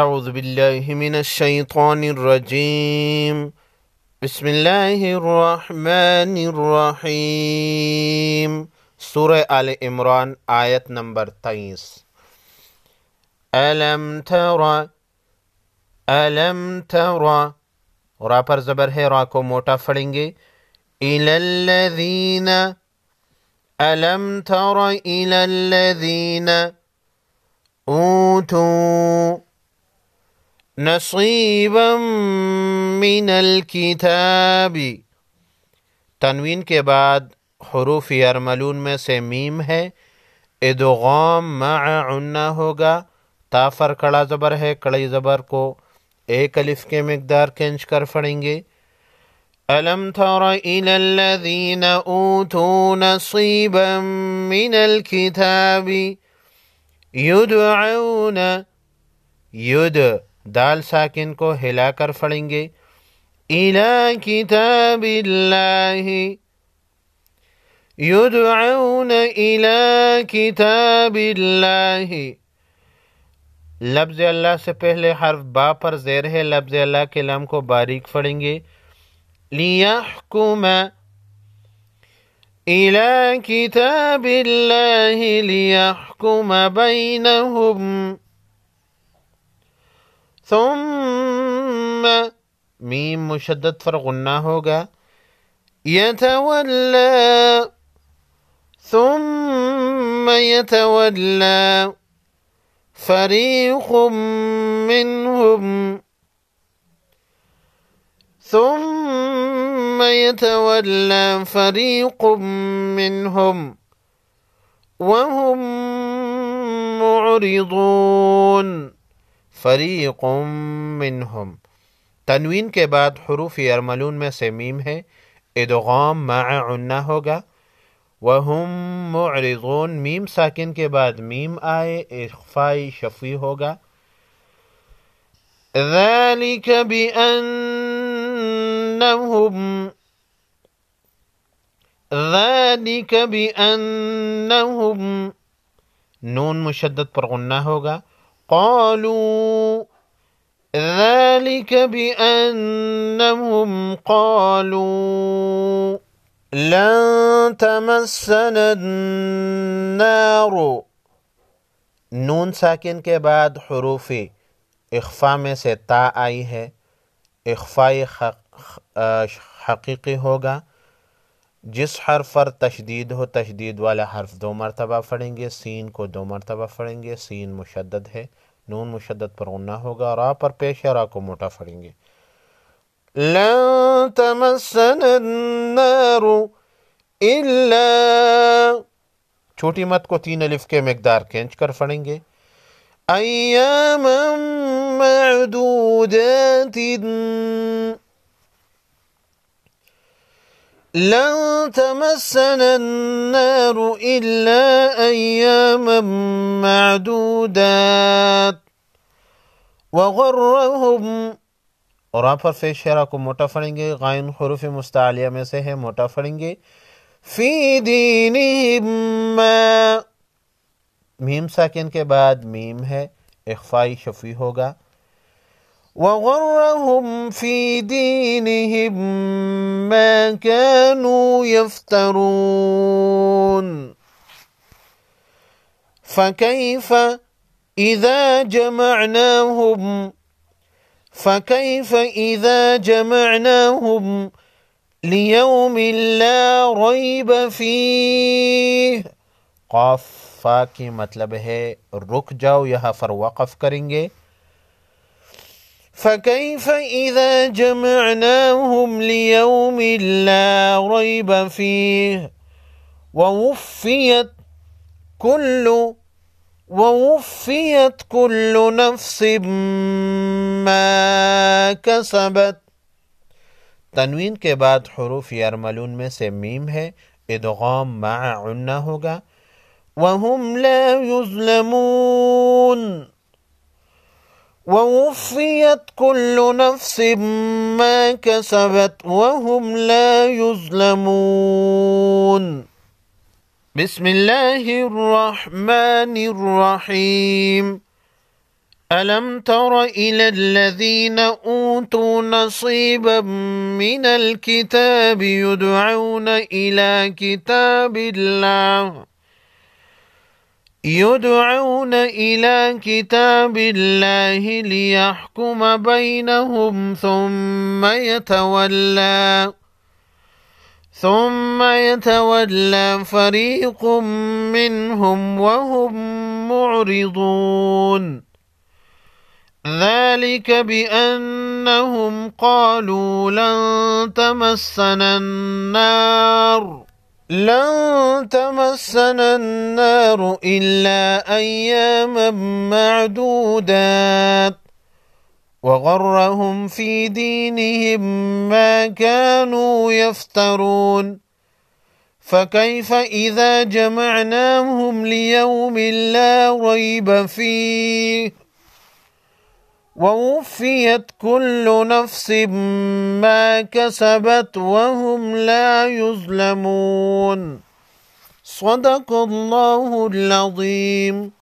أعوذ بالله من الشيطان الرجيم بسم الله الرحمن الرحيم سورة آل عمران آية نمبر 23 ألم ترى ألم ترى را پر زبر ہے را کو موٹا پھڑیں گے إلى الذين ألم تر إلى الذين أوتوا नसीबम मिनल किताबी तनवीन के बाद हरूफ अरमलून में से मीम है एदोगाम मन्ना होगा کڑا زبر ہے کڑی زبر کو ایک الف کے مقدار मकदार کر कर گے ألم تر إلى الذين أوتوا نصيبا من الكتاب يدعون يدعون دال ساکن کو ہلا کر پھڑیں گے الی کتاب اللہ یدعون الی کتاب اللہ لفظ اللہ سے پہلے حرف با پر زیر ہے لفظ اللہ کے لام کو باریک پڑھیں گے لِيَحْكُمَ إِلَى كِتَابِ اللَّهِ لِيَحْكُمَ بینہم ثم ميم مشدد فرغنا هوغا يتولى ثم يتولى فريق منهم ثم يتولى فريق منهم وهم معرضون فریق منہم تنوین کے بعد حروف ارملون میں سے میم ہے ادغوم معنا ہوگا وہم معرضون میم ساکن کے بعد میم آئے اخفائی شفی ہوگا ذلك بأنهم ذلك بأنهم نون مشدد پر غنہ ہوگا قالوا ذلك بأنهم قالوا لن تمسنا النار نون ساکن کے بعد حروف اخفا میں سے تا آئی ہے اخفائی حق حقیقی ہوگا جس حرف پر تشدید ہو تشدید والا حرف دو مرتبہ پڑھیں گے سین کو دو مرتبہ پڑھیں گے سین مشدد ہے نون مشدد پر غنہ ہوگا را پر پیش ہے را کو موٹا پڑھیں گے لن تمسن النار الا چھوٹی مت کو تین الف کے مقدار کھینچ کر پڑھیں گے ایاما معدودات لن تمسنا النار إلا أياما معدودات وغرهم اور آپر فی شیرا کو موٹا پھڑیں گے غائن حروف مستعلیہ میں سے ہے موٹا پھڑیں گے فی دینہم ما میم ساکن کے بعد میم ہے اخفائی شفی ہوگا وغرهم في دينهم ما كانوا يفترون فكيف إذا جمعناهم فكيف إذا جمعناهم ليوم لا ريب فيه قاف فا مطلب मतलब है جاؤ जाओ यहाँ पर فكيف إذا جمعناهم ليوم لا ريب فيه ووفيت كل ووفيت كل نفس ما كسبت تنوين کے بعد حروف يرملون میں سے ميم ہے ادغام مع عنا ہوگا وَهُمْ لَا يُظْلَمُونَ ووفيت كل نفس ما كسبت وهم لا يظلمون بسم الله الرحمن الرحيم ألم تر إلى الذين أوتوا نصيبا من الكتاب يدعون إلى كتاب الله يدعون إلى كتاب الله ليحكم بينهم ثم يتولى ثم يتولى فريق منهم وهم معرضون ذلك بأنهم قالوا لن تمسنا النار لن تمسنا النار إلا أياما معدودات وغرهم في دينهم ما كانوا يفترون فكيف إذا جمعناهم ليوم لا ريب فيه ووفيت كل نفس ما كسبت وهم لا يظلمون صدق الله العظيم